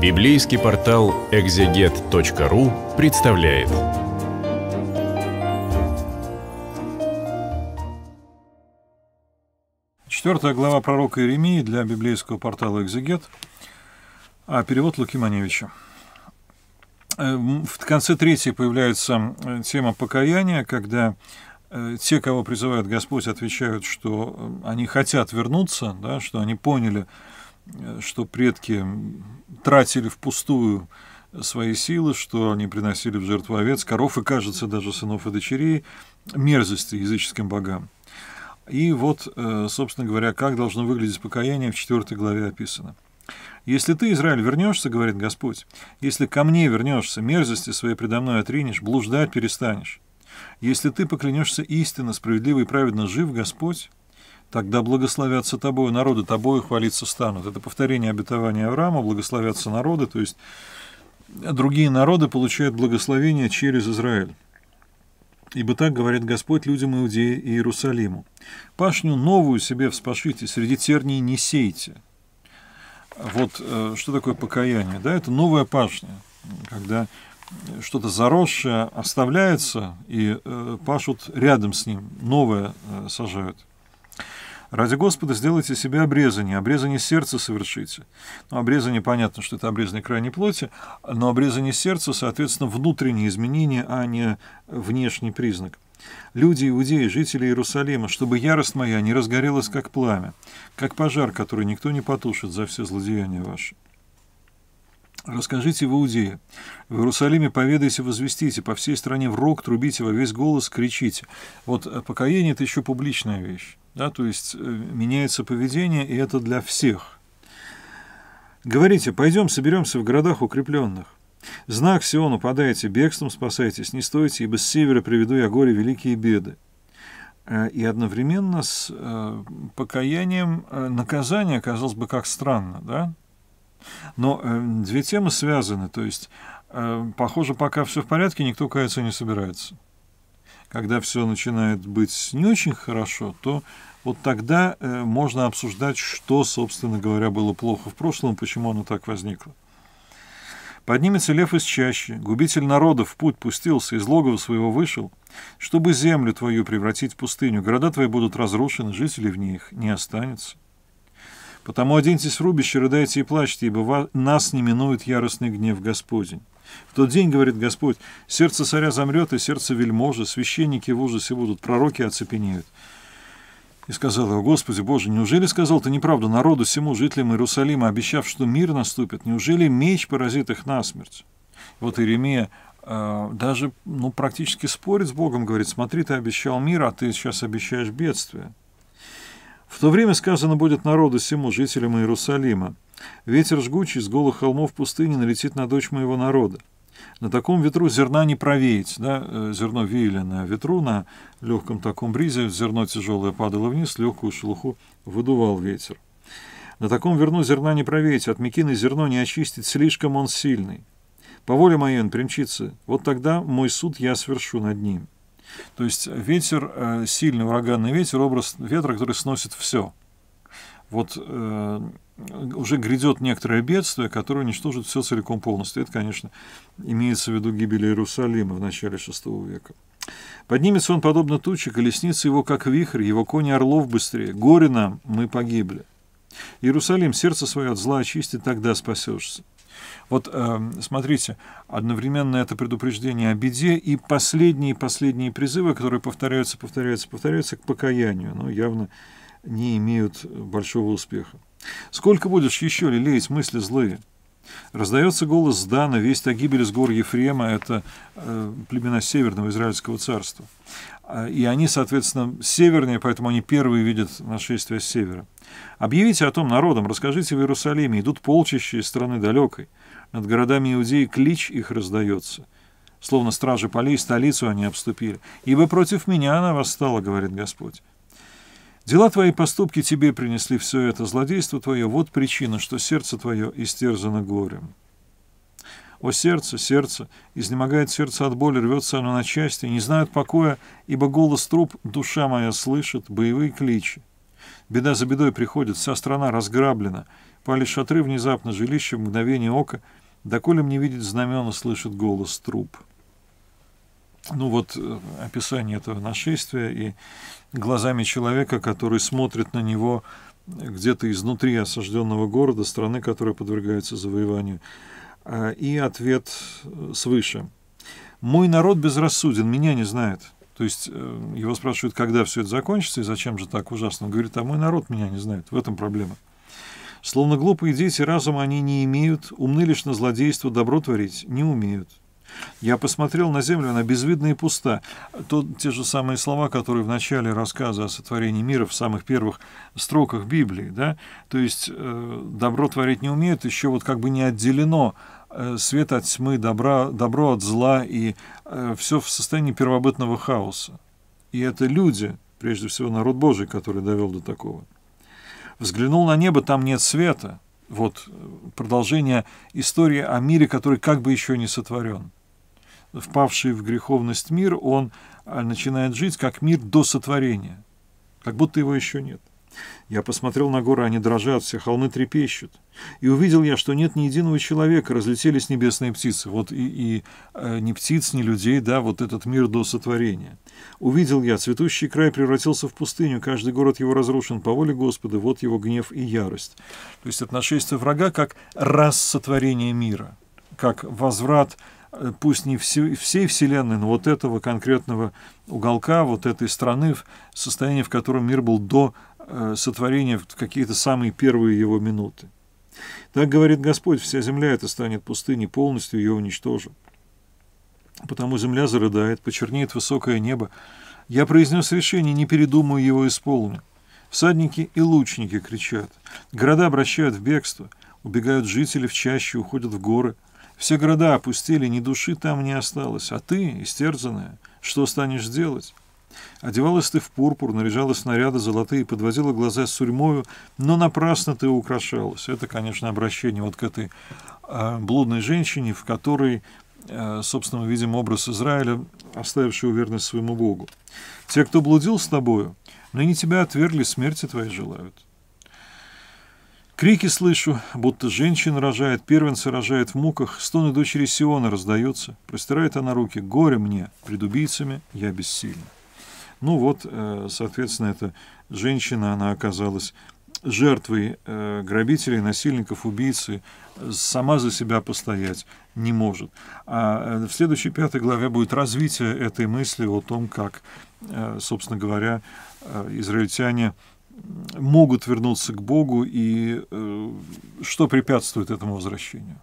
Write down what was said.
Библейский портал экзегет.ру представляет. Четвертая глава пророка Иеремии для библейского портала «Экзегет», а перевод Луки Маневича. Э, в конце третьей появляется э, тема покаяния, когда э, те, кого призывает Господь, отвечают, что они хотят вернуться, да, что они поняли, что предки тратили впустую свои силы, что они приносили в жертву овец, коров и, кажется, даже сынов и дочерей, мерзости языческим богам. И вот, э, собственно говоря, как должно выглядеть покаяние в 4 главе описано. «Если ты, Израиль, вернешься, — говорит Господь, — если ко мне вернешься, мерзости свои предо мной отринешь, блуждать перестанешь. Если ты поклянешься истинно, справедливо и праведно жив Господь, Тогда благословятся тобою народы, тобою хвалиться станут. Это повторение обетования Авраама, благословятся народы, то есть другие народы получают благословение через Израиль. Ибо так говорит Господь людям Иудеи и Иерусалиму. Пашню новую себе вспашите, среди терний не сейте. Вот э, что такое покаяние? Да, это новая пашня, когда что-то заросшее оставляется и э, пашут рядом с ним, новое э, сажают. Ради Господа сделайте себе обрезание, обрезание сердца совершите. Ну, обрезание, понятно, что это обрезание крайней плоти, но обрезание сердца, соответственно, внутреннее изменение, а не внешний признак. Люди, иудеи, жители Иерусалима, чтобы ярость моя не разгорелась, как пламя, как пожар, который никто не потушит за все злодеяния ваши расскажите в Иудее, в Иерусалиме поведайте, возвестите, по всей стране в рог трубите, во весь голос кричите. Вот э, покаяние – это еще публичная вещь, да, то есть э, меняется поведение, и это для всех. Говорите, пойдем, соберемся в городах укрепленных. Знак Сиону подайте, бегством спасайтесь, не стойте, ибо с севера приведу я горе великие беды э, и одновременно с покаянием наказание, казалось бы, как странно, да? Но э, две темы связаны, то есть, э, похоже, пока все в порядке, никто каяться не собирается. Когда все начинает быть не очень хорошо, то вот тогда э, можно обсуждать, что, собственно говоря, было плохо в прошлом, почему оно так возникло. Поднимется лев из чащи, губитель народов в путь пустился, из логова своего вышел, чтобы землю твою превратить в пустыню, города твои будут разрушены, жителей в них не останется. Потому оденьтесь в рубище, рыдайте и плачьте, ибо нас не минует яростный гнев Господень. В тот день, говорит Господь, сердце царя замрет, и сердце вельможи, священники в ужасе будут, пророки оцепенеют. И сказал его, Господи Боже, неужели сказал ты неправду народу всему, жителям Иерусалима, обещав, что мир наступит? Неужели меч поразит их насмерть? Вот Иеремия а, даже ну, практически спорит с Богом, говорит, смотри, ты обещал мир, а ты сейчас обещаешь бедствие. В то время сказано будет народу всему, жителям Иерусалима, «Ветер жгучий с голых холмов пустыни налетит на дочь моего народа». На таком ветру зерна не провеять, да, э, зерно веяли на ветру, на легком таком бризе зерно тяжелое падало вниз, легкую шелуху выдувал ветер. На таком верну зерна не провеять, от мекины зерно не очистить, слишком он сильный. По воле моей он примчится, вот тогда мой суд я свершу над ним». То есть ветер, э, сильный ураганный ветер, образ ветра, который сносит все. Вот э, уже грядет некоторое бедствие, которое уничтожит все целиком полностью. Это, конечно, имеется в виду гибель Иерусалима в начале VI века. Поднимется он подобно туче, колесница его как вихрь, его кони орлов быстрее. Горе нам, мы погибли. Иерусалим, сердце свое от зла очисти, тогда спасешься. Вот эм, смотрите, одновременно это предупреждение о беде и последние-последние призывы, которые повторяются, повторяются, повторяются к покаянию, но явно не имеют большого успеха. «Сколько будешь еще лелеять мысли злые?» Раздается голос Дана, весть о гибели с гор Ефрема, это э, племена Северного Израильского царства. А, и они, соответственно, северные, поэтому они первые видят нашествие с севера. Объявите о том народам, расскажите в Иерусалиме, идут полчища из страны далекой. Над городами Иудеи клич их раздается. Словно стражи полей столицу они обступили. Ибо против меня она восстала, говорит Господь. Дела твои поступки тебе принесли все это, злодейство твое, вот причина, что сердце твое истерзано горем. О сердце, сердце, изнемогает сердце от боли, рвется оно на части, не знает покоя, ибо голос труп душа моя слышит, боевые кличи. Беда за бедой приходит, вся страна разграблена. Пали шатры внезапно, жилище в мгновение ока. Доколем не видит знамена, слышит голос труп. Ну вот э, описание этого нашествия и глазами человека, который смотрит на него где-то изнутри осажденного города, страны, которая подвергается завоеванию. А, и ответ э, свыше. «Мой народ безрассуден, меня не знает». То есть э, его спрашивают, когда все это закончится и зачем же так ужасно. Он говорит, а мой народ меня не знает, в этом проблема. Словно глупые дети разума они не имеют, умны лишь на злодейство, добро творить не умеют. Я посмотрел на землю, она безвидна и пуста. Тут те же самые слова, которые в начале рассказа о сотворении мира в самых первых строках Библии, да, то есть э, добро творить не умеют, еще вот как бы не отделено Э, свет от тьмы, добра, добро от зла, и э, все в состоянии первобытного хаоса. И это люди, прежде всего народ Божий, который довел до такого. Взглянул на небо, там нет света. Вот э, продолжение истории о мире, который как бы еще не сотворен. Впавший в греховность мир, он начинает жить как мир до сотворения, как будто его еще нет. Я посмотрел на горы, они дрожат, все холмы трепещут. И увидел я, что нет ни единого человека, разлетелись небесные птицы. Вот и, и э, ни птиц, ни людей, да, вот этот мир до сотворения. Увидел я, цветущий край превратился в пустыню, каждый город его разрушен по воле Господа, вот его гнев и ярость. То есть это нашествие врага как раз сотворение мира, как возврат Э, пусть не всю, всей Вселенной, но вот этого конкретного уголка, вот этой страны, состояние, в котором мир был до э, сотворения в какие-то самые первые его минуты. Так говорит Господь, вся земля эта станет пустыней, полностью ее уничтожу. Потому земля зарыдает, почернеет высокое небо. Я произнес решение, не передумаю его исполню. Всадники и лучники кричат. Города обращают в бегство. Убегают жители в чаще, уходят в горы – все города опустили, ни души там не осталось, а ты, истерзанная, что станешь делать? Одевалась ты в пурпур, наряжала снаряды золотые, подводила глаза с сурьмою, но напрасно ты украшалась. Это, конечно, обращение вот к этой э, блудной женщине, в которой, э, собственно, мы видим образ Израиля, оставившего верность своему Богу. Те, кто блудил с тобою, но не тебя отвергли, смерти твоей желают. Крики слышу, будто женщина рожает, первенца рожает в муках, стоны дочери Сиона раздаются. Простирает она руки, горе мне, пред убийцами я бессильна. Ну вот, э, соответственно, эта женщина, она оказалась жертвой э, грабителей, насильников, убийцы, сама за себя постоять не может. А э, в следующей пятой главе будет развитие этой мысли о том, как, собственно говоря, израильтяне могут вернуться к Богу и э, что препятствует этому возвращению?